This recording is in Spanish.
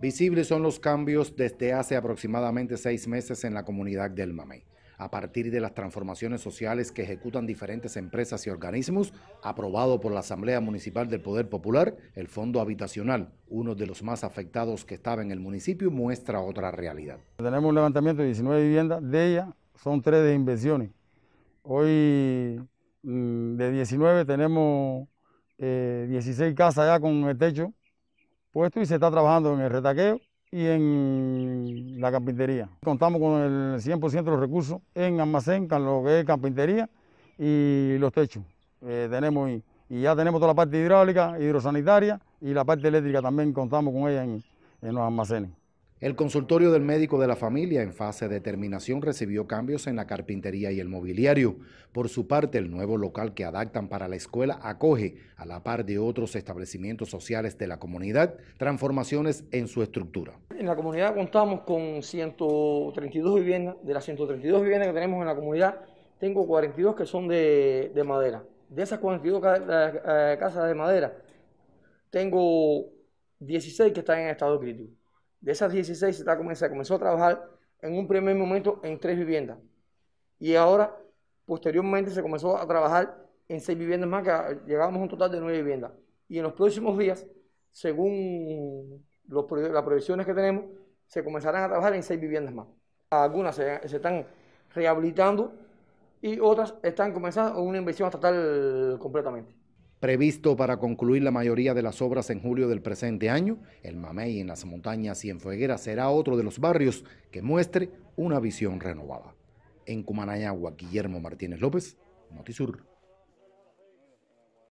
Visibles son los cambios desde hace aproximadamente seis meses en la comunidad del Mamey, a partir de las transformaciones sociales que ejecutan diferentes empresas y organismos, aprobado por la Asamblea Municipal del Poder Popular, el Fondo Habitacional, uno de los más afectados que estaba en el municipio, muestra otra realidad. Tenemos un levantamiento de 19 viviendas, de ellas son tres de inversiones. Hoy mm, de 19 tenemos 16 eh, casas ya con el techo puesto pues y se está trabajando en el retaqueo y en la carpintería. Contamos con el 100% de los recursos en almacén, con lo que es carpintería y los techos. Eh, tenemos y, ya tenemos toda la parte hidráulica, hidrosanitaria y la parte eléctrica también contamos con ella en los almacenes. El consultorio del médico de la familia en fase de terminación recibió cambios en la carpintería y el mobiliario. Por su parte, el nuevo local que adaptan para la escuela acoge, a la par de otros establecimientos sociales de la comunidad, transformaciones en su estructura. En la comunidad contamos con 132 viviendas. De las 132 viviendas que tenemos en la comunidad, tengo 42 que son de, de madera. De esas 42 eh, eh, casas de madera, tengo 16 que están en estado crítico. De esas 16 se, comenzó a trabajar en un primer momento en tres viviendas. Y ahora, posteriormente, se comenzó a trabajar en seis viviendas más, que llegamos a un total de nueve viviendas. Y en los próximos días, según las proyecciones que tenemos, se comenzarán a trabajar en seis viviendas más. Algunas se, están rehabilitando y otras están comenzando una inversión estatal completamente previsto para concluir la mayoría de las obras en julio del presente año, el Mamey en las montañas y en Fueguera será otro de los barrios que muestre una visión renovada. En Cumanayagua, Guillermo Martínez López, Notisur.